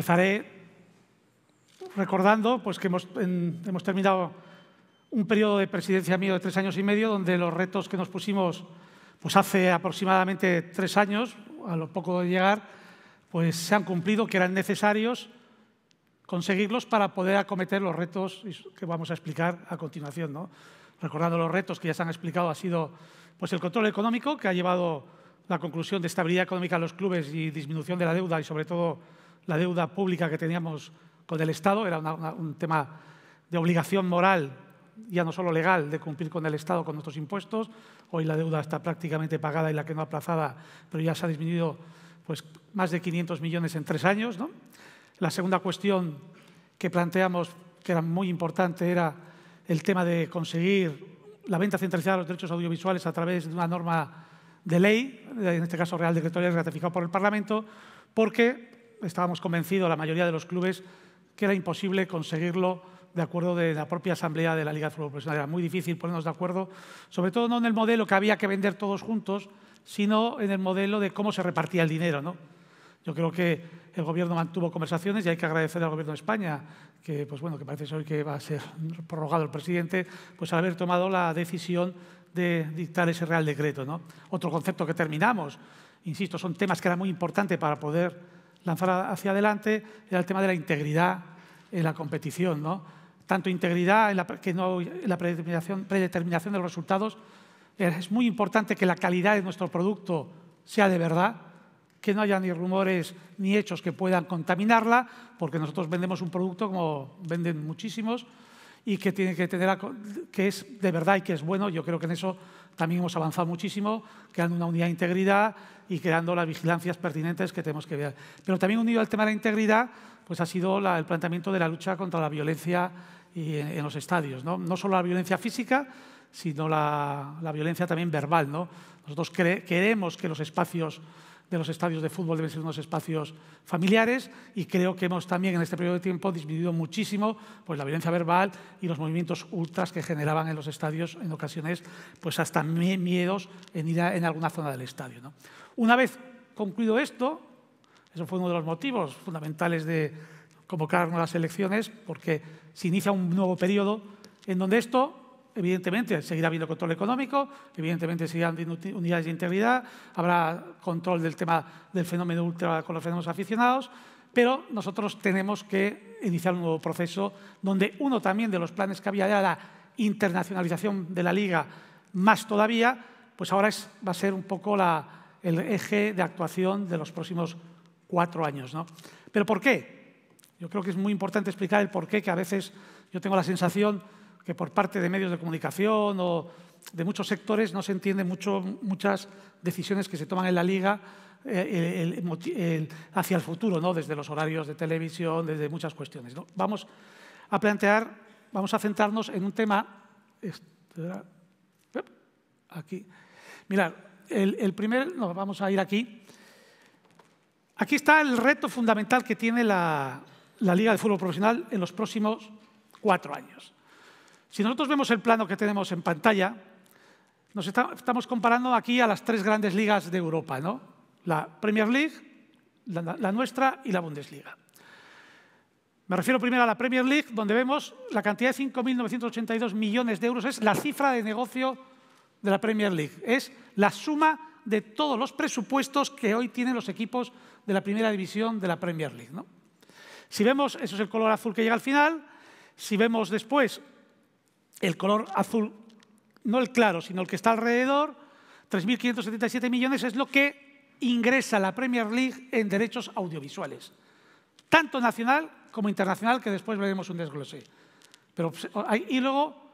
Empezaré recordando pues, que hemos, terminado un periodo de presidencia mío de tres años y medio, donde los retos que nos pusimos pues, hace aproximadamente tres años, a lo poco de llegar, pues, se han cumplido, que eran necesarios conseguirlos para poder acometer los retos que vamos a explicar a continuación. ¿no? Recordando los retos que ya se han explicado, ha sido pues, el control económico, que ha llevado la conclusión de estabilidad económica a los clubes y disminución de la deuda y, sobre todo, la deuda pública que teníamos con el Estado, era un tema de obligación moral, ya no solo legal, de cumplir con el Estado, con nuestros impuestos. Hoy la deuda está prácticamente pagada y la que no aplazada, pero ya se ha disminuido pues, más de 500 millones en tres años. ¿no? La segunda cuestión que planteamos, que era muy importante, era el tema de conseguir la venta centralizada de los derechos audiovisuales a través de una norma de ley, en este caso Real Decreto ratificado por el Parlamento, porque estábamos convencidos, la mayoría de los clubes, que era imposible conseguirlo de acuerdo de la propia asamblea de la Liga de Fútbol Profesional. Era muy difícil ponernos de acuerdo, sobre todo no en el modelo que había que vender todos juntos, sino en el modelo de cómo se repartía el dinero. ¿no? Yo creo que el Gobierno mantuvo conversaciones y hay que agradecer al Gobierno de España, que, pues bueno, que parece hoy que va a ser prorrogado el presidente, pues haber tomado la decisión de dictar ese Real Decreto. ¿no? Otro concepto que terminamos, insisto, son temas que eran muy importantes para poder lanzar hacia adelante era el tema de la integridad en la competición. ¿no? Tanto integridad en la, que la predeterminación, predeterminación de los resultados. Eh, es muy importante que la calidad de nuestro producto sea de verdad, que no haya ni rumores ni hechos que puedan contaminarla, porque nosotros vendemos un producto como venden muchísimos, y que tiene que tener que es de verdad y que es bueno. Yo creo que en eso también hemos avanzado muchísimo, creando una unidad de integridad y creando las vigilancias pertinentes que tenemos que ver. Pero también unido al tema de la integridad, pues ha sido el planteamiento de la lucha contra la violencia en, los estadios. ¿no? no solo la violencia física, sino la, la violencia también verbal. ¿no? Nosotros queremos que los espacios de los estadios de fútbol deben ser unos espacios familiares y creo que hemos también en este periodo de tiempo disminuido muchísimo pues, la violencia verbal y los movimientos ultras que generaban en los estadios en ocasiones pues, hasta miedos en ir a, alguna zona del estadio. Una vez concluido esto, eso fue uno de los motivos fundamentales de convocar nuevas elecciones porque se inicia un nuevo periodo en donde esto Evidentemente, seguirá habiendo control económico, evidentemente seguirán unidades de integridad, habrá control del tema del fenómeno ultra con los fenómenos aficionados, pero nosotros tenemos que iniciar un nuevo proceso donde uno también de los planes que había era la internacionalización de la liga más todavía, pues ahora va a ser un poco el eje de actuación de los próximos cuatro años. ¿no? ¿Pero por qué? Yo creo que es muy importante explicar el por qué, que a veces yo tengo la sensación por parte de medios de comunicación o de muchos sectores no se entienden muchas decisiones que se toman en la liga eh, hacia el futuro, desde los horarios de televisión, desde muchas cuestiones. Vamos a plantear, vamos a centrarnos en un tema... Este, aquí. Mirad, el, primer... vamos a ir aquí. Aquí está el reto fundamental que tiene la Liga de Fútbol Profesional en los próximos cuatro años. Si nosotros vemos el plano que tenemos en pantalla, nos estamos comparando aquí a las tres grandes ligas de Europa, ¿no? la Premier League, la, nuestra y la Bundesliga. Me refiero primero a la Premier League, donde vemos la cantidad de 5.982 millones de euros, es la cifra de negocio de la Premier League, es la suma de todos los presupuestos que hoy tienen los equipos de la primera división de la Premier League. Si vemos, eso es el color azul que llega al final, si vemos después el color azul, no el claro, sino el que está alrededor, 3.577 millones es lo que ingresa la Premier League en derechos audiovisuales, tanto nacional como internacional, que después veremos un desglose. Pues, y luego,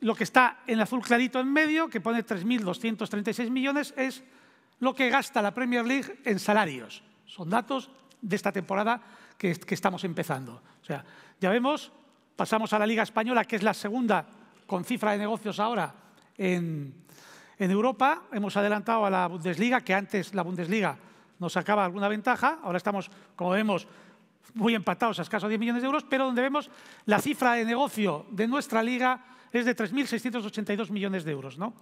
lo que está en azul clarito en medio, que pone 3.236 millones, es lo que gasta la Premier League en salarios. Son datos de esta temporada que, que estamos empezando. O sea, ya vemos, pasamos a la Liga Española, que es la segunda con cifra de negocios ahora en, Europa. Hemos adelantado a la Bundesliga, que antes la Bundesliga nos sacaba alguna ventaja. Ahora estamos, como vemos, muy empatados a escaso 10 millones de euros, pero donde vemos la cifra de negocio de nuestra liga es de 3.682 millones de euros. ¿no?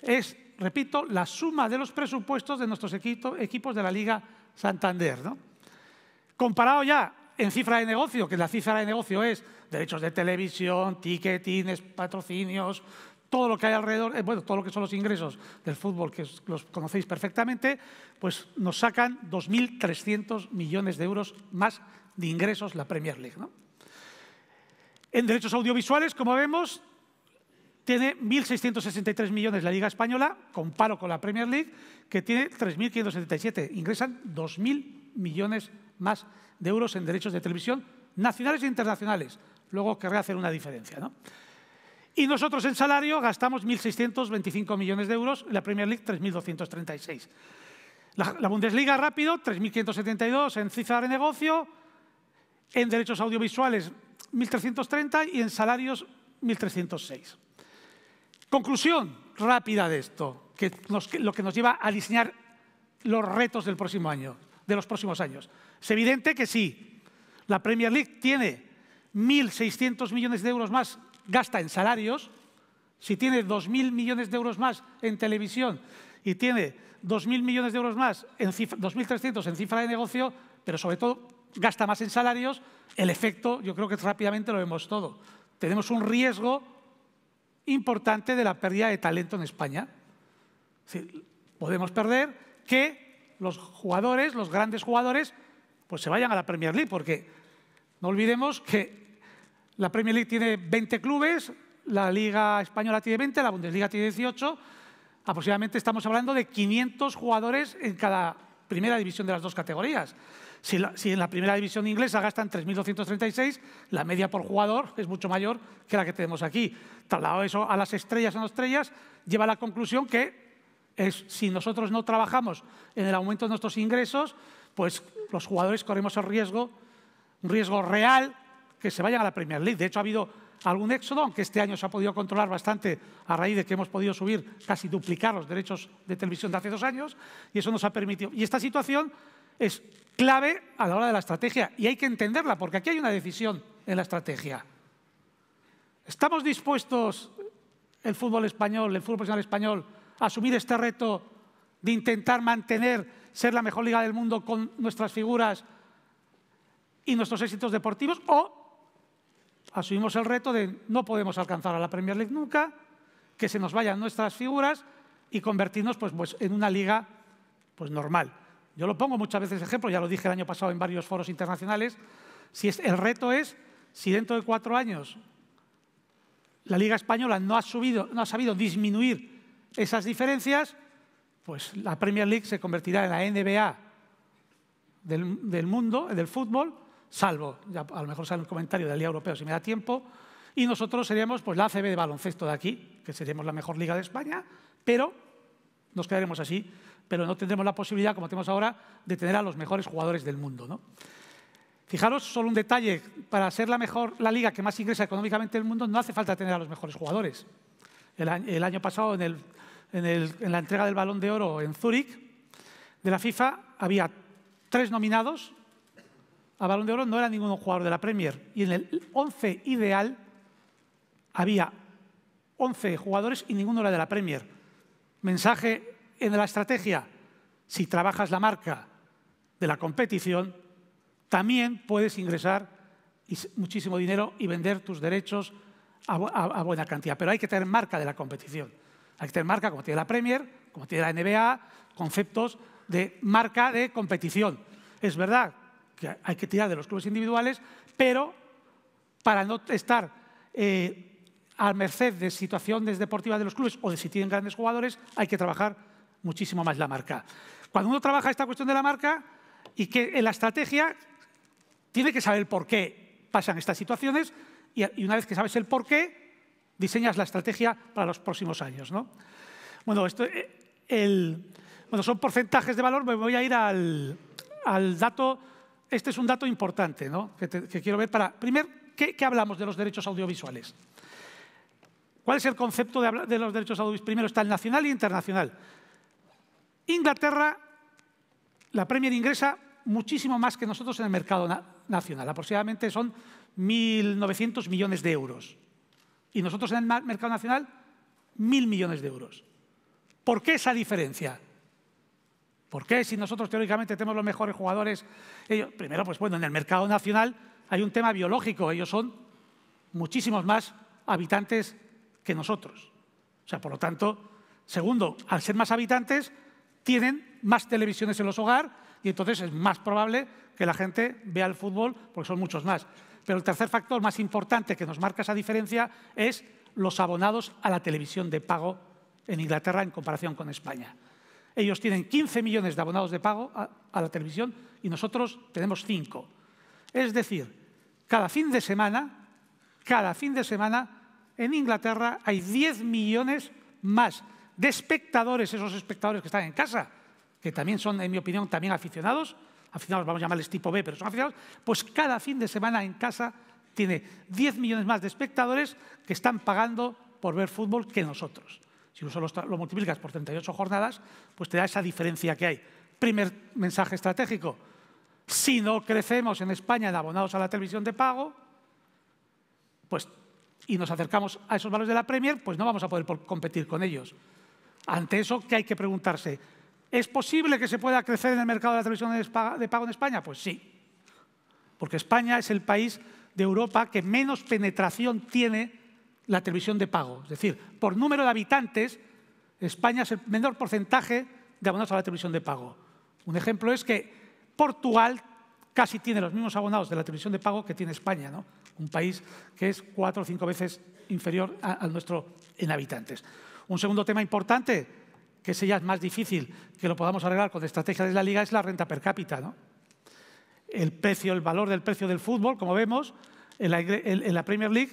Es, repito, la suma de los presupuestos de nuestros equipos de la Liga Santander. ¿no? Comparado ya en cifra de negocio, que la cifra de negocio es derechos de televisión, ticketing, patrocinios, todo lo que hay alrededor, eh, bueno, todo lo que son los ingresos del fútbol, que los conocéis perfectamente, pues nos sacan 2.300 millones de euros más de ingresos la Premier League. En derechos audiovisuales, como vemos, tiene 1.663 millones la Liga Española, comparo con la Premier League, que tiene 3.577. Ingresan 2.000 millones más de euros en derechos de televisión nacionales e internacionales. Luego querría hacer una diferencia. ¿no? Y nosotros en salario gastamos 1.625 millones de euros, la Premier League 3.236. La, Bundesliga rápido, 3.572 en cifra de negocio, en derechos audiovisuales 1.330 y en salarios 1.306. Conclusión rápida de esto, que lo que nos lleva a diseñar los retos del próximo año, de los próximos años. Es evidente que sí. La Premier League tiene 1.600 millones de euros más, gasta en salarios. Si tiene 2.000 millones de euros más en televisión y tiene 2.000 millones de euros más, 2.300 en cifra de negocio, pero sobre todo gasta más en salarios, el efecto yo creo que rápidamente lo vemos todo. Tenemos un riesgo importante de la pérdida de talento en España. podemos perder que los jugadores, los grandes jugadores, pues se vayan a la Premier League, porque no olvidemos que la Premier League tiene 20 clubes, la Liga Española tiene 20, la Bundesliga tiene 18, aproximadamente estamos hablando de 500 jugadores en cada primera división de las dos categorías. Si, en la primera división inglesa gastan 3.236, la media por jugador es mucho mayor que la que tenemos aquí. Traslado eso a las estrellas o no estrellas, lleva a la conclusión que es, si nosotros no trabajamos en el aumento de nuestros ingresos, pues los jugadores corremos el riesgo, un riesgo real, que se vayan a la Premier League. De hecho, ha habido algún éxodo, aunque este año se ha podido controlar bastante a raíz de que hemos podido subir, casi duplicar los derechos de televisión de hace dos años, y eso nos ha permitido. Y esta situación es clave a la hora de la estrategia, y hay que entenderla, porque aquí hay una decisión en la estrategia. ¿Estamos dispuestos el fútbol español, el fútbol profesional español, a asumir este reto de intentar mantener ser la mejor liga del mundo con nuestras figuras y nuestros éxitos deportivos o asumimos el reto de no podemos alcanzar a la Premier League nunca, que se nos vayan nuestras figuras y convertirnos pues, pues en una liga pues, normal. Yo lo pongo muchas veces ejemplo, ya lo dije el año pasado en varios foros internacionales, si el reto es si dentro de cuatro años la Liga Española no ha, subido, no ha sabido disminuir esas diferencias, pues la Premier League se convertirá en la NBA del, mundo, del fútbol, salvo, ya a lo mejor sale un comentario de la Liga Europea, si me da tiempo, y nosotros seríamos pues, la ACB de baloncesto de aquí, que seríamos la mejor liga de España, pero nos quedaremos así, pero no tendremos la posibilidad, como tenemos ahora, de tener a los mejores jugadores del mundo. ¿no? Fijaros, solo un detalle, para ser la, mejor, la liga que más ingresa económicamente del mundo no hace falta tener a los mejores jugadores. el año pasado en el en, la entrega del Balón de Oro en Zúrich de la FIFA había tres nominados a Balón de Oro, no era ningún jugador de la Premier. Y en el 11 ideal había 11 jugadores y ninguno era de la Premier. Mensaje en la estrategia, si trabajas la marca de la competición, también puedes ingresar muchísimo dinero y vender tus derechos a, buena cantidad, pero hay que tener marca de la competición. Hay que tener marca como tiene la Premier, como tiene la NBA, conceptos de marca de competición. Es verdad que hay que tirar de los clubes individuales, pero para no estar eh, al merced de situaciones deportivas de los clubes o de si tienen grandes jugadores, hay que trabajar muchísimo más la marca. Cuando uno trabaja esta cuestión de la marca y que en la estrategia tiene que saber por qué pasan estas situaciones y una vez que sabes el por qué, diseñas la estrategia para los próximos años. ¿no? Bueno, esto, eh, bueno, son porcentajes de valor, me voy a ir al, dato, este es un dato importante ¿no? que, quiero ver para, primero, ¿qué, hablamos de los derechos audiovisuales? ¿Cuál es el concepto de, los derechos audiovisuales? Primero está el nacional e internacional. Inglaterra, la Premier ingresa muchísimo más que nosotros en el mercado nacional, aproximadamente son 1.900 millones de euros y nosotros en el mercado nacional mil millones de euros. ¿Por qué esa diferencia? ¿Por qué si nosotros teóricamente tenemos los mejores jugadores? Ellos, primero, pues bueno, en el mercado nacional hay un tema biológico, ellos son muchísimos más habitantes que nosotros. O sea, por lo tanto, segundo, al ser más habitantes, tienen más televisiones en los hogares y entonces es más probable que la gente vea el fútbol porque son muchos más. Pero el tercer factor más importante que nos marca esa diferencia es los abonados a la televisión de pago en Inglaterra en comparación con España. Ellos tienen 15 millones de abonados de pago a, la televisión y nosotros tenemos 5. Es decir, cada fin de semana, cada fin de semana en Inglaterra hay 10 millones más de espectadores, esos espectadores que están en casa, que también son, en mi opinión, también aficionados, aficionados, vamos a llamarles tipo B, pero son aficionados, pues cada fin de semana en casa tiene 10 millones más de espectadores que están pagando por ver fútbol que nosotros. Si uno lo, multiplicas por 38 jornadas, pues te da esa diferencia que hay. Primer mensaje estratégico, si no crecemos en España en abonados a la televisión de pago, pues, y nos acercamos a esos valores de la Premier, pues no vamos a poder competir con ellos. Ante eso, ¿qué hay que preguntarse? ¿Es posible que se pueda crecer en el mercado de la televisión de pago en España? Pues sí, porque España es el país de Europa que menos penetración tiene la televisión de pago. Es decir, por número de habitantes, España es el menor porcentaje de abonados a la televisión de pago. Un ejemplo es que Portugal casi tiene los mismos abonados de la televisión de pago que tiene España, un país que es cuatro o cinco veces inferior al nuestro en habitantes. Un segundo tema importante, que ese ya más difícil que lo podamos arreglar con estrategias de la liga, es la renta per cápita. El precio, el valor del precio del fútbol, como vemos, en la, Premier League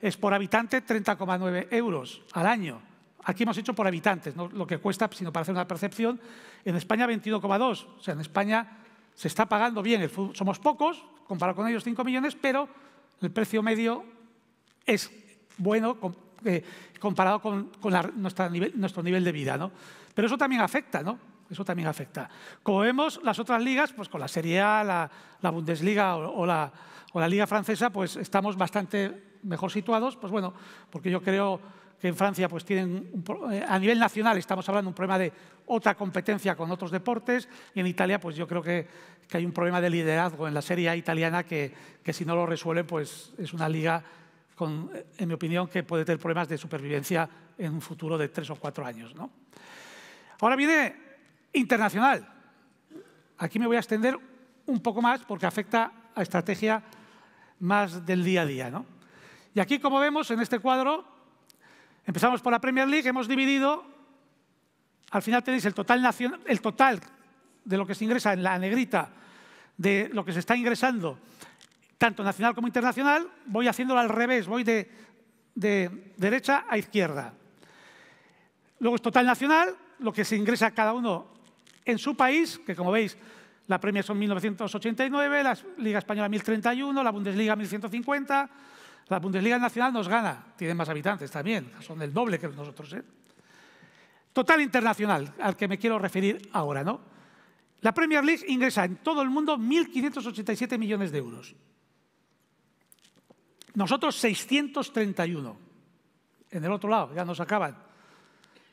es por habitante 30,9 euros al año. Aquí hemos hecho por habitantes, no lo que cuesta, sino para hacer una percepción. En España 21,2. O sea, en España se está pagando bien. El fútbol. Somos pocos, comparado con ellos 5 millones, pero el precio medio es bueno comparado con, nuestro nivel de vida. ¿no? Pero eso también afecta, ¿no? Eso también afecta. Como vemos, las otras ligas, pues con la Serie A, la, Bundesliga o, la, Liga Francesa, pues estamos bastante mejor situados, pues bueno, porque yo creo que en Francia pues tienen, eh, a nivel nacional estamos hablando de un problema de otra competencia con otros deportes, y en Italia pues yo creo que, hay un problema de liderazgo en la Serie A italiana que, si no lo resuelve pues es una liga eh, en mi opinión, que puede tener problemas de supervivencia en un futuro de tres o cuatro años. Ahora viene internacional. Aquí me voy a extender un poco más porque afecta a estrategia más del día a día. Y aquí, como vemos en este cuadro, empezamos por la Premier League, hemos dividido, al final tenéis el total, nacional, el total de lo que se ingresa en la negrita, de lo que se está ingresando tanto nacional como internacional, voy haciéndolo al revés, voy de, derecha a izquierda. Luego es total nacional, lo que se ingresa cada uno en su país, que como veis, la Premier son 1989, la Liga Española 1031, la Bundesliga 1150, la Bundesliga Nacional nos gana, tiene más habitantes también, son el doble que nosotros. ¿eh? Total internacional, al que me quiero referir ahora. ¿no? La Premier League ingresa en todo el mundo 1.587 millones de euros. Nosotros 631. En el otro lado ya nos acaban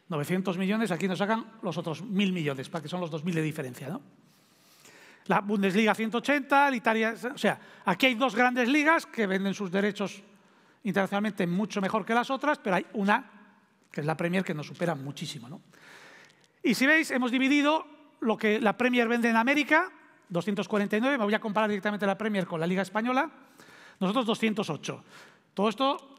900 millones, aquí nos sacan los otros 1.000 millones, para que son los 2.000 de diferencia. La Bundesliga 180, la Italia... O sea, aquí hay dos grandes ligas que venden sus derechos internacionalmente mucho mejor que las otras, pero hay una, que es la Premier, que nos supera muchísimo. Y si veis, hemos dividido lo que la Premier vende en América, 249, me voy a comparar directamente la Premier con la Liga Española, nosotros 208. Todo esto,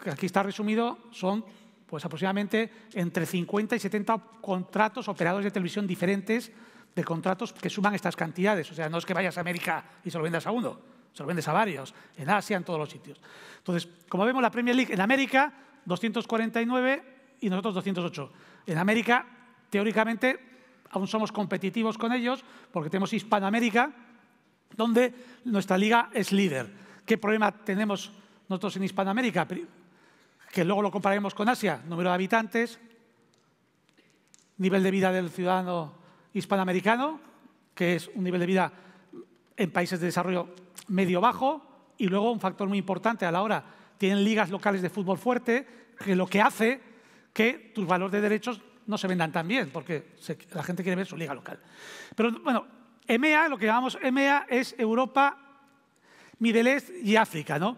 que aquí está resumido, son pues aproximadamente entre 50 y 70 contratos operadores de televisión diferentes de contratos que suman estas cantidades. O sea, no es que vayas a América y se lo vendas a uno, se lo vendes a varios, en Asia, en todos los sitios. Entonces, como vemos, la Premier League en América, 249 y nosotros 208. En América, teóricamente, aún somos competitivos con ellos porque tenemos Hispanoamérica, donde nuestra liga es líder. ¿Qué problema tenemos nosotros en Hispanoamérica? Que luego lo compararemos con Asia. Número de habitantes, nivel de vida del ciudadano hispanoamericano, que es un nivel de vida en países de desarrollo medio-bajo, y luego un factor muy importante a la hora, tienen ligas locales de fútbol fuerte, que lo que hace que tus valores de derechos no se vendan tan bien, porque la gente quiere ver su liga local. Pero bueno, EMEA, lo que llamamos EMEA es Europa, Middle East y África, ¿no?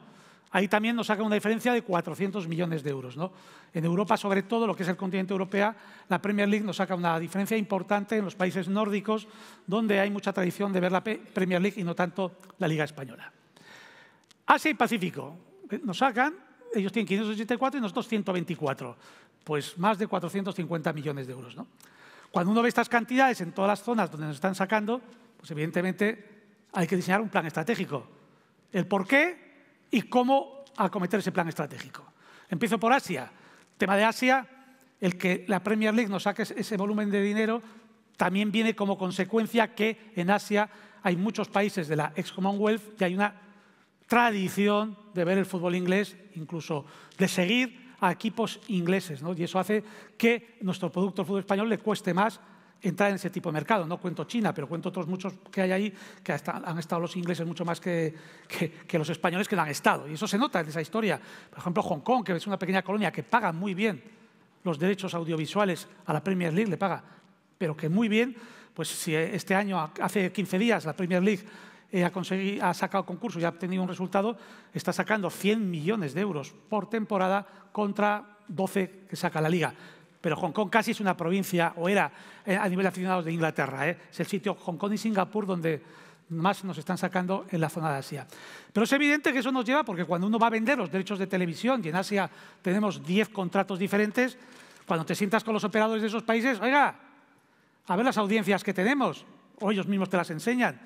Ahí también nos saca una diferencia de 400 millones de euros. ¿no? En Europa, sobre todo lo que es el continente europeo, la Premier League nos saca una diferencia importante en los países nórdicos, donde hay mucha tradición de ver la Premier League y no tanto la Liga Española. Asia y Pacífico eh, nos sacan, ellos tienen 584 y nosotros 124, pues más de 450 millones de euros. ¿no? Cuando uno ve estas cantidades en todas las zonas donde nos están sacando, pues evidentemente hay que diseñar un plan estratégico el por qué y cómo acometer ese plan estratégico. Empiezo por Asia. Tema de Asia, el que la Premier League nos saque ese volumen de dinero también viene como consecuencia que en Asia hay muchos países de la ex Commonwealth y hay una tradición de ver el fútbol inglés, incluso de seguir a equipos ingleses. Y eso hace que nuestro producto, de fútbol español, le cueste más entrar en ese tipo de mercado. No cuento China, pero cuento otros muchos que hay ahí que han estado los ingleses mucho más que, los españoles que no han estado. Y eso se nota en esa historia. Por ejemplo, Hong Kong, que es una pequeña colonia que paga muy bien los derechos audiovisuales a la Premier League, le paga, pero que muy bien, pues si este año, hace 15 días, la Premier League eh, ha, ha sacado concurso y ha obtenido un resultado, está sacando 100 millones de euros por temporada contra 12 que saca la liga pero Hong Kong casi es una provincia, o era eh, a nivel de aficionados de Inglaterra. ¿eh? Es el sitio Hong Kong y Singapur donde más nos están sacando en la zona de Asia. Pero es evidente que eso nos lleva, porque cuando uno va a vender los derechos de televisión, y en Asia tenemos 10 contratos diferentes, cuando te sientas con los operadores de esos países, oiga, a ver las audiencias que tenemos, o ellos mismos te las enseñan.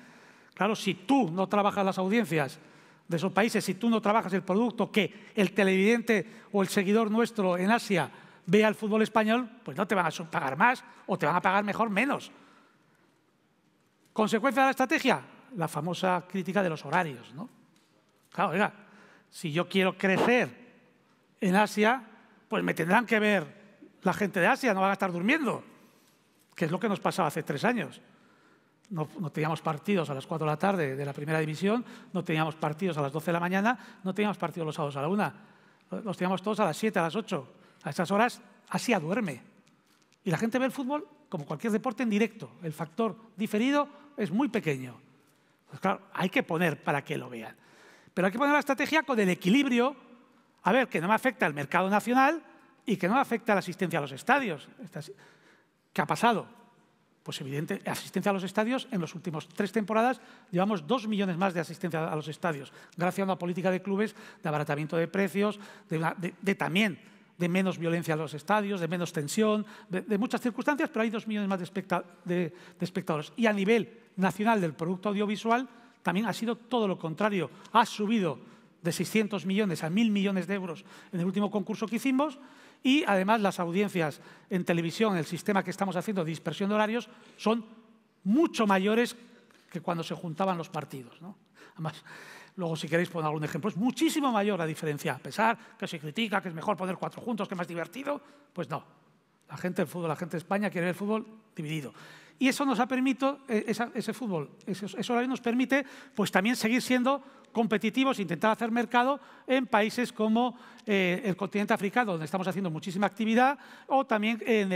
Claro, si tú no trabajas las audiencias de esos países, si tú no trabajas el producto que el televidente o el seguidor nuestro en Asia vea el fútbol español, pues no te van a pagar más o te van a pagar mejor menos. ¿Consecuencia de la estrategia? La famosa crítica de los horarios. ¿no? Claro, oiga, si yo quiero crecer en Asia, pues me tendrán que ver la gente de Asia, no van a estar durmiendo, que es lo que nos pasaba hace tres años. No, teníamos partidos a las cuatro de la tarde de la primera división, no teníamos partidos a las doce de la mañana, no teníamos partidos los sábados a la una. los teníamos todos a las siete, a las ocho. A estas horas Asia duerme. Y la gente ve el fútbol como cualquier deporte en directo. El factor diferido es muy pequeño. Pues claro, hay que poner para que lo vean. Pero hay que poner la estrategia con el equilibrio, a ver, que no me afecta el mercado nacional y que no me afecta la asistencia a los estadios. ¿Qué ha pasado? Pues evidente, asistencia a los estadios, en las últimas tres temporadas llevamos dos millones más de asistencia a los estadios, gracias a una política de clubes de abaratamiento de precios, de también de menos violencia en los estadios, de menos tensión, de, muchas circunstancias, pero hay dos millones más de, espectadores. Y a nivel nacional del producto audiovisual también ha sido todo lo contrario. Ha subido de 600 millones a 1.000 millones de euros en el último concurso que hicimos y además las audiencias en televisión, el sistema que estamos haciendo de dispersión de horarios, son mucho mayores que cuando se juntaban los partidos. Además, luego si queréis poner algún ejemplo, es muchísimo mayor la diferencia, a pesar que se critica que es mejor poner cuatro juntos, que es más divertido, pues no. La gente del fútbol, la gente de España quiere ver el fútbol dividido. Y eso nos ha permitido, eh, ese fútbol, eso nos permite pues, también seguir siendo competitivos, intentar hacer mercado en países como eh, el continente africano, donde estamos haciendo muchísima actividad, o también en,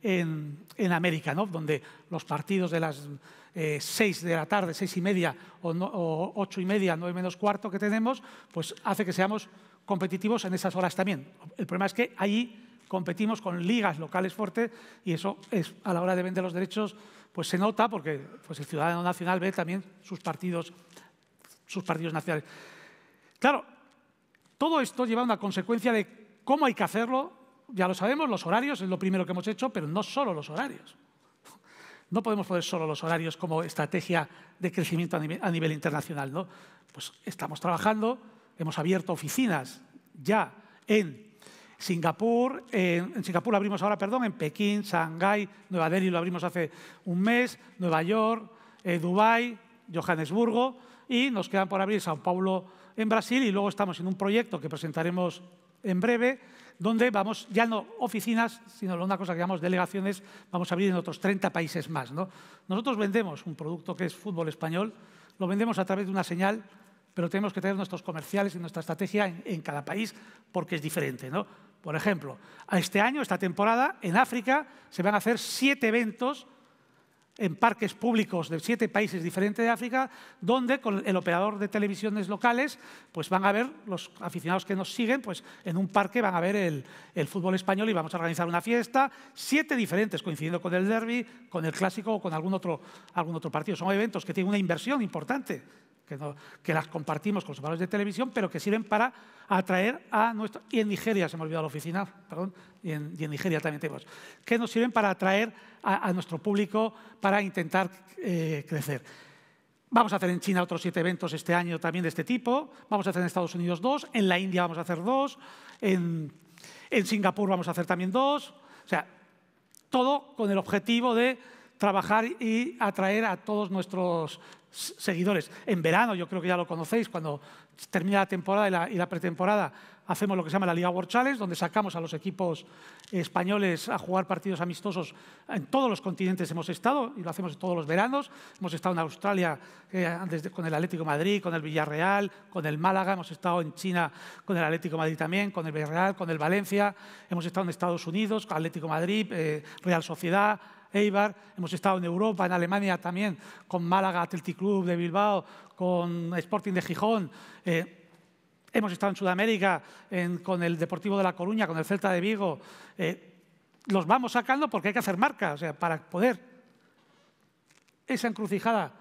el, América, donde los partidos de las eh, seis de la tarde, seis y media o, ocho y media, nueve menos cuarto que tenemos, pues hace que seamos competitivos en esas horas también. El problema es que allí competimos con ligas locales fuertes y eso es a la hora de vender los derechos pues se nota porque pues el ciudadano nacional ve también sus partidos, sus partidos nacionales. Claro, todo esto lleva a una consecuencia de cómo hay que hacerlo, ya lo sabemos, los horarios es lo primero que hemos hecho, pero no solo los horarios. No podemos poner solo los horarios como estrategia de crecimiento a nivel, a nivel internacional. ¿no? Pues estamos trabajando, hemos abierto oficinas ya en Singapur, en Singapur lo abrimos ahora, perdón, en Pekín, Shanghái, Nueva Delhi lo abrimos hace un mes, Nueva York, eh, Dubái, Johannesburgo y nos quedan por abrir Sao Paulo en Brasil y luego estamos en un proyecto que presentaremos en breve donde vamos, ya no oficinas, sino una cosa que llamamos delegaciones, vamos a abrir en otros 30 países más. ¿no? Nosotros vendemos un producto que es fútbol español, lo vendemos a través de una señal, pero tenemos que tener nuestros comerciales y nuestra estrategia en, en cada país porque es diferente. ¿no? Por ejemplo, a este año, esta temporada, en África se van a hacer siete eventos en parques públicos de siete países diferentes de África, donde con el operador de televisiones locales, pues van a ver, los aficionados que nos siguen, pues en un parque van a ver el, fútbol español y vamos a organizar una fiesta, siete diferentes, coincidiendo con el derby, con el clásico o con algún otro partido. Son eventos que tienen una inversión importante, que, las compartimos con los valores de televisión, pero que sirven para atraer a nuestro... Y en Nigeria, se me ha olvidado la oficina, perdón, y en, Nigeria también tenemos. Que nos sirven para atraer a, nuestro público para intentar eh, crecer. Vamos a hacer en China otros siete eventos este año también de este tipo. Vamos a hacer en Estados Unidos dos. En la India vamos a hacer dos. en Singapur vamos a hacer también dos. O sea, todo con el objetivo de trabajar y atraer a todos nuestros seguidores. En verano, yo creo que ya lo conocéis, cuando termina la temporada y la, pretemporada, hacemos lo que se llama la Liga World Challenge, donde sacamos a los equipos españoles a jugar partidos amistosos. En todos los continentes hemos estado, y lo hacemos todos los veranos. Hemos estado en Australia eh, con el Atlético de Madrid, con el Villarreal, con el Málaga. Hemos estado en China con el Atlético de Madrid también, con el Villarreal, con el Valencia. Hemos estado en Estados Unidos, con Atlético de Madrid, eh, Real Sociedad, Eibar, hemos estado en Europa, en Alemania también, con Málaga Athletic Club de Bilbao, con Sporting de Gijón. Eh, hemos estado en Sudamérica con el Deportivo de La Coruña, con el Celta de Vigo. Eh, los vamos sacando porque hay que hacer marca, o sea, para poder. Esa encrucijada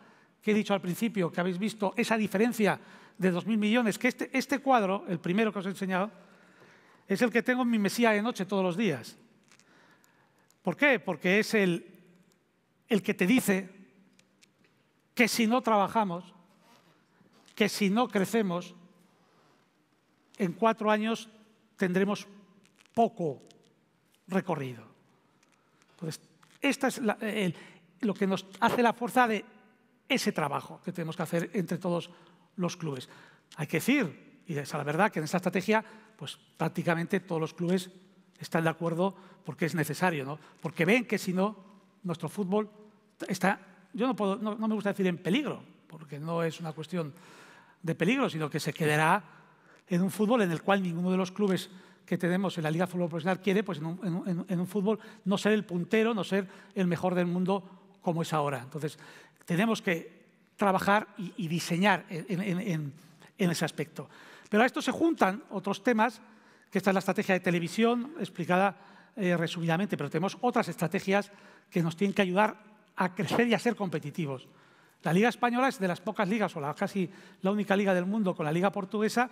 que he dicho al principio, que habéis visto, esa diferencia de 2.000 millones, que este, este cuadro, el primero que os he enseñado, es el que tengo en mi mesía de noche todos los días. ¿Por qué? Porque es el, que te dice que si no trabajamos, que si no crecemos, en cuatro años tendremos poco recorrido. Entonces, pues esta es lo que nos hace la fuerza de ese trabajo que tenemos que hacer entre todos los clubes. Hay que decir, y es la verdad, que en esta estrategia, pues prácticamente todos los clubes están de acuerdo porque es necesario, porque ven que si no, nuestro fútbol está, yo no, puedo, no, me gusta decir en peligro, porque no es una cuestión de peligro, sino que se quedará en un fútbol en el cual ninguno de los clubes que tenemos en la Liga Fútbol Profesional quiere, pues en un, fútbol no ser el puntero, no ser el mejor del mundo como es ahora. Entonces, tenemos que trabajar y, diseñar en, ese aspecto. Pero a esto se juntan otros temas que esta es la estrategia de televisión explicada eh, resumidamente, pero tenemos otras estrategias que nos tienen que ayudar a crecer y a ser competitivos. La Liga Española es de las pocas ligas, o la, casi la única liga del mundo con la Liga Portuguesa,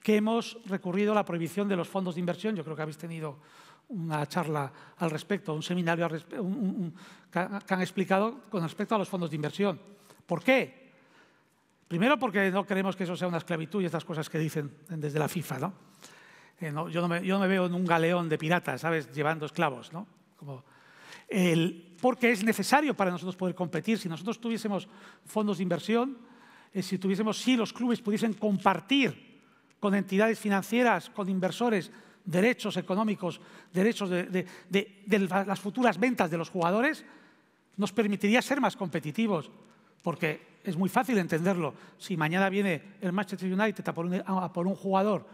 que hemos recurrido a la prohibición de los fondos de inversión. Yo creo que habéis tenido una charla al respecto, un seminario que han explicado con respecto a los fondos de inversión. ¿Por qué? Primero porque no queremos que eso sea una esclavitud y estas cosas que dicen desde la FIFA, ¿no? yo, no me, veo en un galeón de piratas, ¿sabes? Llevando esclavos, ¿no? porque es necesario para nosotros poder competir. Si nosotros tuviésemos fondos de inversión, eh, si tuviésemos, si los clubes pudiesen compartir con entidades financieras, con inversores, derechos económicos, derechos de, las futuras ventas de los jugadores, nos permitiría ser más competitivos. Porque es muy fácil entenderlo. Si mañana viene el Manchester United a por un jugador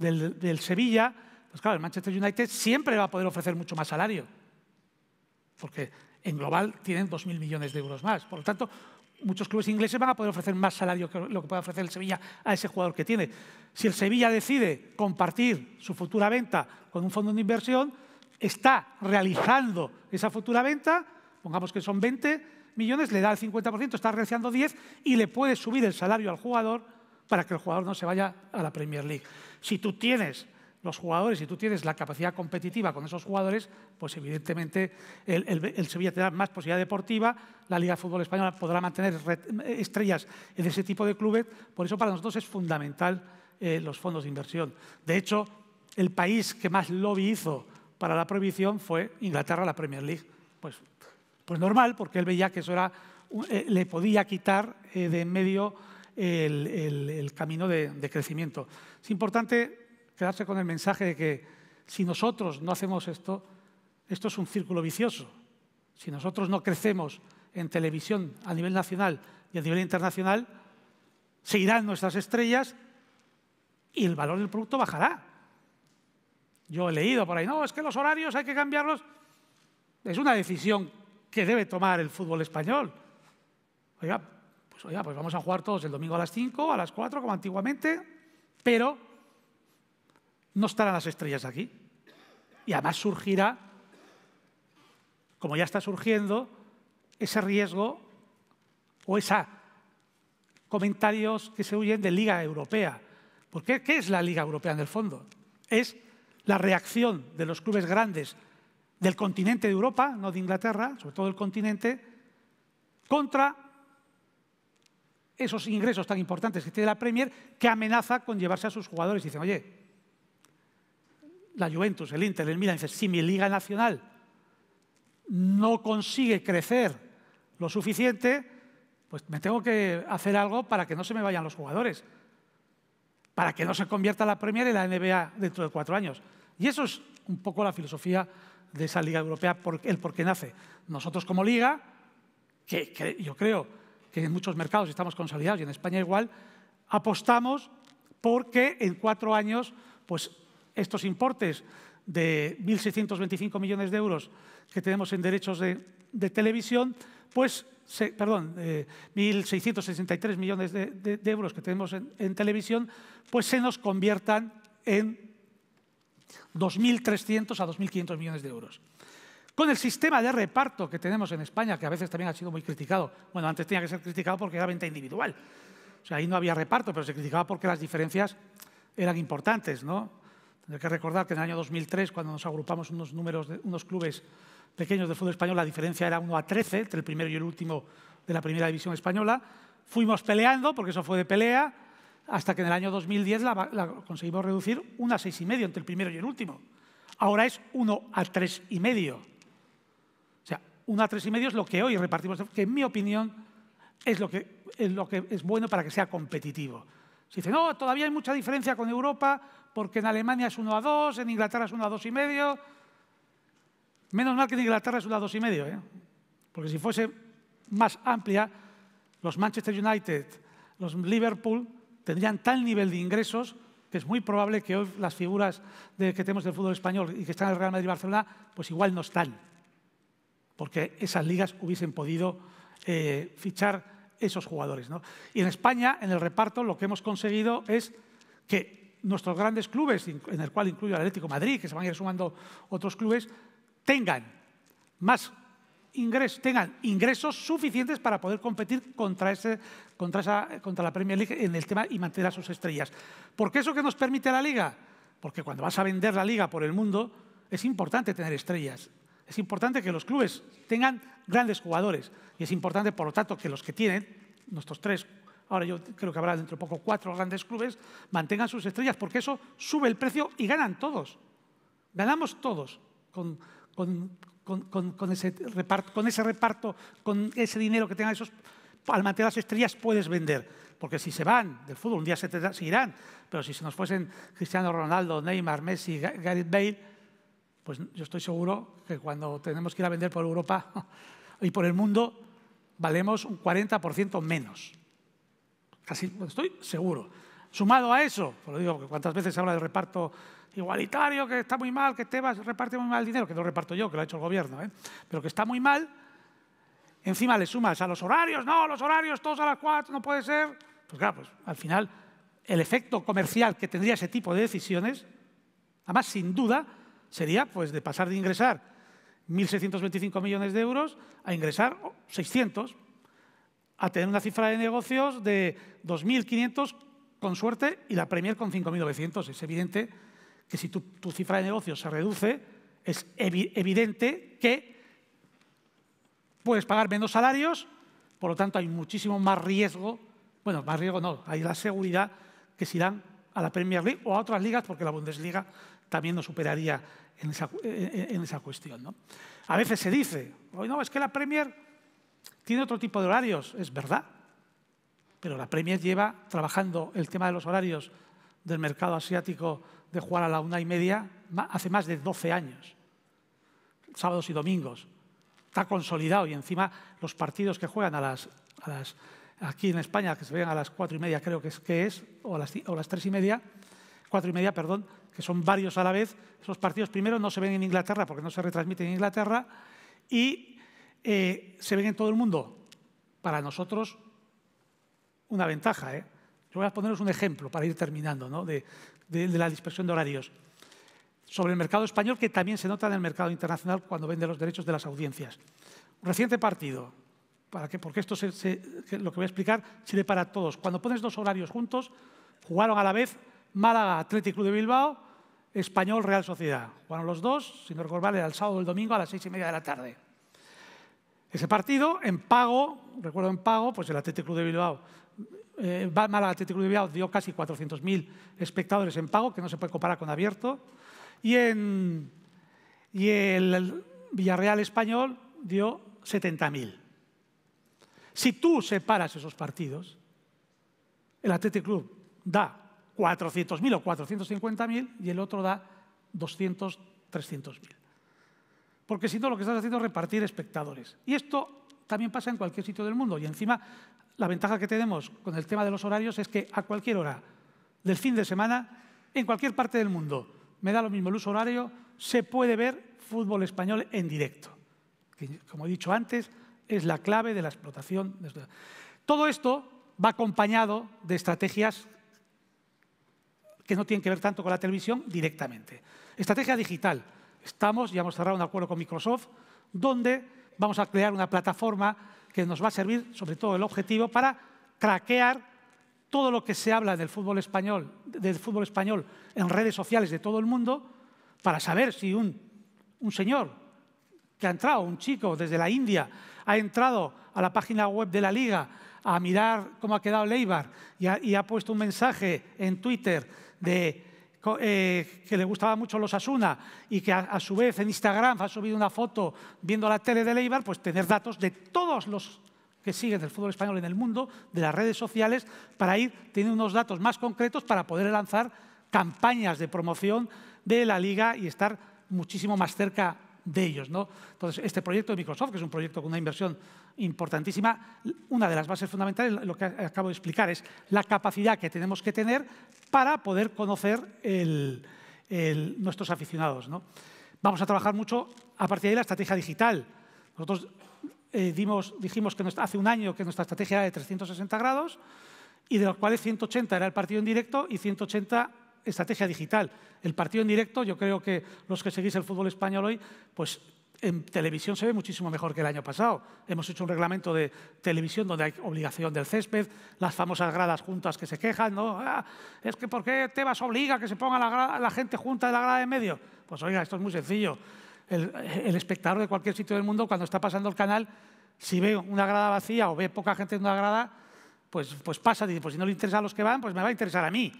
del, Sevilla, pues claro, el Manchester United siempre va a poder ofrecer mucho más salario, porque en global tienen 2.000 millones de euros más. Por lo tanto, muchos clubes ingleses van a poder ofrecer más salario que lo que puede ofrecer el Sevilla a ese jugador que tiene. Si el Sevilla decide compartir su futura venta con un fondo de inversión, está realizando esa futura venta, pongamos que son 20 millones, le da el 50%, está realizando 10 y le puede subir el salario al jugador para que el jugador no se vaya a la Premier League. Si tú tienes los jugadores, si tú tienes la capacidad competitiva con esos jugadores, pues evidentemente el, el, el Sevilla tendrá más posibilidad deportiva, la Liga de Fútbol Española podrá mantener estrellas en ese tipo de clubes, por eso para nosotros es fundamental eh, los fondos de inversión. De hecho, el país que más lobby hizo para la prohibición fue Inglaterra, la Premier League. Pues, pues normal, porque él veía que eso era, eh, le podía quitar eh, de en medio el, camino de, crecimiento. Es importante quedarse con el mensaje de que si nosotros no hacemos esto, esto es un círculo vicioso. Si nosotros no crecemos en televisión a nivel nacional y a nivel internacional, se irán nuestras estrellas y el valor del producto bajará. Yo he leído por ahí, no, es que los horarios hay que cambiarlos. Es una decisión que debe tomar el fútbol español. Oiga, pues, pues vamos a jugar todos el domingo a las 5, a las 4, como antiguamente, pero no estarán las estrellas aquí. Y además surgirá, como ya está surgiendo, ese riesgo o esos comentarios que se huyen de Liga Europea. Porque, ¿qué es la Liga Europea en el fondo? Es la reacción de los clubes grandes del continente de Europa, no de Inglaterra, sobre todo del continente, contra esos ingresos tan importantes que tiene la Premier que amenaza con llevarse a sus jugadores. Y dicen, oye, la Juventus, el Inter, el Milan, dicen, si mi liga nacional no consigue crecer lo suficiente, pues me tengo que hacer algo para que no se me vayan los jugadores, para que no se convierta la Premier en la NBA dentro de cuatro años. Y eso es un poco la filosofía de esa liga europea, el por qué nace. Nosotros como liga, que yo creo que en muchos mercados estamos consolidados y en España igual, apostamos porque en cuatro años pues, estos importes de 1.625 millones de euros que tenemos en derechos de, televisión, pues, perdón, 1.663 eh, millones de, euros que tenemos en, televisión, pues se nos conviertan en 2.300 a 2.500 millones de euros con el sistema de reparto que tenemos en España, que a veces también ha sido muy criticado. Bueno, antes tenía que ser criticado porque era venta individual. O sea, ahí no había reparto, pero se criticaba porque las diferencias eran importantes, ¿no? Tendré que recordar que en el año 2003, cuando nos agrupamos unos números, de, unos clubes pequeños de fútbol español, la diferencia era 1 a 13 entre el primero y el último de la primera división española. Fuimos peleando, porque eso fue de pelea, hasta que en el año 2010 la, la conseguimos reducir 1 a medio entre el primero y el último. Ahora es 1 a y medio. Una a tres y medio es lo que hoy repartimos, que en mi opinión es lo que es, bueno para que sea competitivo. Si dice, no, todavía hay mucha diferencia con Europa porque en Alemania es 1 a 2, en Inglaterra es 1 a dos y medio. Menos mal que en Inglaterra es 1 a 2 y medio, ¿eh? porque si fuese más amplia, los Manchester United, los Liverpool tendrían tal nivel de ingresos que es muy probable que hoy las figuras que tenemos del fútbol español y que están en el Real Madrid y Barcelona, pues igual no están porque esas ligas hubiesen podido eh, fichar esos jugadores. ¿no? Y en España, en el reparto, lo que hemos conseguido es que nuestros grandes clubes, en el cual incluyo el Atlético Madrid, que se van a ir sumando otros clubes, tengan más ingresos, tengan ingresos suficientes para poder competir contra, contra la Premier League en el tema y mantener a sus estrellas. ¿Por qué eso que nos permite la liga? Porque cuando vas a vender la liga por el mundo, es importante tener estrellas es importante que los clubes tengan grandes jugadores y es importante, por lo tanto, que los que tienen, nuestros tres, ahora yo creo que habrá dentro de poco cuatro grandes clubes, mantengan sus estrellas porque eso sube el precio y ganan todos. Ganamos todos con, con ese, reparto, con ese dinero que tengan esos. Al mantener las estrellas puedes vender, porque si se van del fútbol un día se, se irán, pero si se nos fuesen Cristiano Ronaldo, Neymar, Messi, Gareth Bale, pues yo estoy seguro que cuando tenemos que ir a vender por Europa y por el mundo, valemos un 40% menos. Casi, estoy seguro. Sumado a eso, pues lo digo, porque cuántas veces se habla de reparto igualitario, que está muy mal, que Tebas reparte muy mal el dinero, que no lo reparto yo, que lo ha hecho el gobierno, ¿eh? pero que está muy mal, encima le sumas a los horarios, no, los horarios todos a las cuatro no puede ser. Pues claro, pues al final el efecto comercial que tendría ese tipo de decisiones, además sin duda, sería pues, de pasar de ingresar 1.625 millones de euros a ingresar 600, a tener una cifra de negocios de 2.500 con suerte y la Premier con 5.900. Es evidente que si tu, cifra de negocios se reduce, es evidente que puedes pagar menos salarios, por lo tanto hay muchísimo más riesgo, bueno, más riesgo no, hay la seguridad que se irán a la Premier League o a otras ligas, porque la Bundesliga también nos superaría eh, en esa, cuestión. ¿no? A veces se dice, hoy no, es que la Premier tiene otro tipo de horarios, es verdad, pero la Premier lleva trabajando el tema de los horarios del mercado asiático de jugar a la una y media hace más de 12 años, sábados y domingos. Está consolidado y encima los partidos que juegan a las, a las aquí en España, que se ven a las cuatro y media creo que es, que es o, o a las tres y media, cuatro y media, perdón, que son varios a la vez, esos partidos primero no se ven en Inglaterra porque no se retransmiten en Inglaterra y eh, se ven en todo el mundo. Para nosotros, una ventaja. ¿eh? Yo voy a poneros un ejemplo para ir terminando de, la dispersión de horarios. Sobre el mercado español, que también se nota en el mercado internacional cuando vende los derechos de las audiencias. Un reciente partido, para porque esto se, lo que voy a explicar sirve para todos. Cuando pones dos horarios juntos, jugaron a la vez Málaga Athletic Club de Bilbao, Español Real Sociedad. Bueno, los dos, si no recuerdo mal, el sábado o el domingo a las seis y media de la tarde. Ese partido, en pago, recuerdo en pago, pues el Athletic Club de Bilbao, eh, Málaga Athletic Club de Bilbao dio casi 400.000 espectadores en pago, que no se puede comparar con abierto. Y, el Villarreal Español dio 70.000. Si tú separas esos partidos, el Athletic Club da 400.000 o 450.000 y el otro da 200, 300.000. Porque si no, lo que estás haciendo es repartir espectadores. Y esto también pasa en cualquier sitio del mundo. Y encima, la ventaja que tenemos con el tema de los horarios es que a cualquier hora del fin de semana, en cualquier parte del mundo, me da lo mismo el uso horario, se puede ver fútbol español en directo. Que, como he dicho antes, es la clave de la explotación. Todo esto va acompañado de estrategias que no tienen que ver tanto con la televisión directamente. Estrategia digital. Estamos, ya hemos cerrado un acuerdo con Microsoft, donde vamos a crear una plataforma que nos va a servir, sobre todo el objetivo, para craquear todo lo que se habla del fútbol español, del fútbol español en redes sociales de todo el mundo, para saber si un, señor que ha entrado, un chico desde la India, ha entrado a la página web de la liga a mirar cómo ha quedado Leibar y ha, y ha puesto un mensaje en Twitter de, eh, que le gustaban mucho los Asuna y que a, su vez en Instagram ha subido una foto viendo la tele de Leibar, pues tener datos de todos los que siguen el fútbol español en el mundo, de las redes sociales, para ir teniendo unos datos más concretos para poder lanzar campañas de promoción de la liga y estar muchísimo más cerca de ellos. ¿no? Entonces, este proyecto de Microsoft, que es un proyecto con una inversión importantísima, una de las bases fundamentales, lo que acabo de explicar, es la capacidad que tenemos que tener para poder conocer nuestros aficionados. ¿no? Vamos a trabajar mucho a partir de ahí la estrategia digital. Nosotros eh, dijimos que hace un año que nuestra estrategia era de 360 grados y de los cuales 180 era el partido en directo y 180 estrategia digital. El partido en directo, yo creo que los que seguís el fútbol español hoy, pues en televisión se ve muchísimo mejor que el año pasado. Hemos hecho un reglamento de televisión donde hay obligación del césped, las famosas gradas juntas que se quejan, ¿no? Ah, es que ¿por qué Tebas obliga a que se ponga la, gente junta de la grada de medio? Pues oiga, esto es muy sencillo. El, espectador de cualquier sitio del mundo, cuando está pasando el canal, si ve una grada vacía o ve poca gente en una grada, pues, pues pasa, dice, pues si no le interesa a los que van, pues me va a interesar a mí.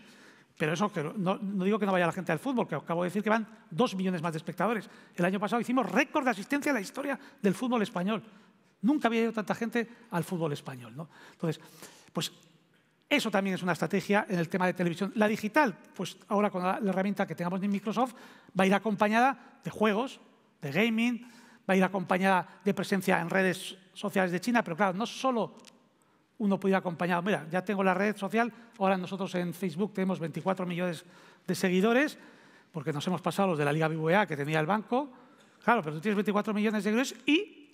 Pero eso no, digo que no vaya la gente al fútbol, que acabo de decir que van dos millones más de espectadores. El año pasado hicimos récord de asistencia en la historia del fútbol español. Nunca había ido tanta gente al fútbol español. ¿no? Entonces, pues eso también es una estrategia en el tema de televisión. La digital, pues ahora con la, la herramienta que tengamos en Microsoft, va a ir acompañada de juegos, de gaming, va a ir acompañada de presencia en redes sociales de China, pero claro, no solo uno puede ir acompañado. Mira, ya tengo la red social, ahora nosotros en Facebook tenemos 24 millones de seguidores, porque nos hemos pasado los de la Liga BBVA que tenía el banco. Claro, pero tú tienes 24 millones de seguidores y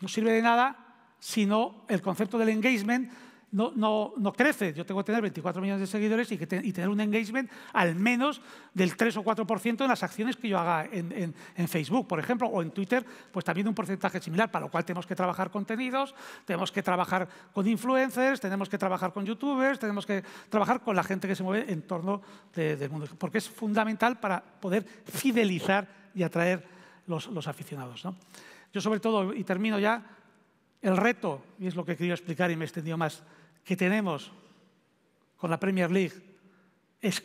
no sirve de nada sino el concepto del engagement no, no, no crece. Yo tengo que tener 24 millones de seguidores y, que tener un engagement al menos del 3 o 4% en las acciones que yo haga en, Facebook, por ejemplo, o en Twitter, pues también un porcentaje similar, para lo cual tenemos que trabajar contenidos, tenemos que trabajar con influencers, tenemos que trabajar con youtubers, tenemos que trabajar con la gente que se mueve en torno del mundo, porque es fundamental para poder fidelizar y atraer los, aficionados. Yo sobre todo, y termino ya, el reto, y es lo que quería explicar y me he extendido más, que tenemos con la Premier League es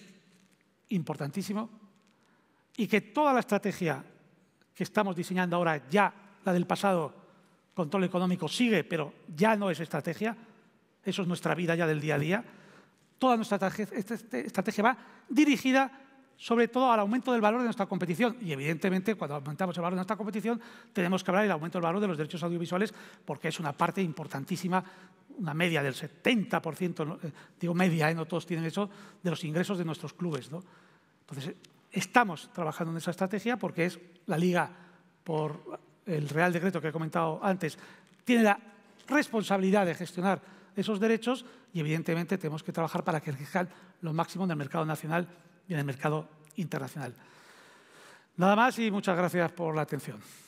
importantísimo y que toda la estrategia que estamos diseñando ahora, ya la del pasado, control económico, sigue, pero ya no es estrategia, eso es nuestra vida ya del día a día, toda nuestra estrategia va dirigida sobre todo al aumento del valor de nuestra competición. Y evidentemente, cuando aumentamos el valor de nuestra competición, tenemos que hablar del aumento del valor de los derechos audiovisuales, porque es una parte importantísima, una media del 70%, eh, digo media, ¿eh? no todos tienen eso, de los ingresos de nuestros clubes. Entonces, estamos trabajando en esa estrategia porque es la liga, por el Real Decreto que he comentado antes, tiene la responsabilidad de gestionar esos derechos y evidentemente tenemos que trabajar para que exijan lo máximo del mercado nacional y en el mercado internacional. Nada más y muchas gracias por la atención.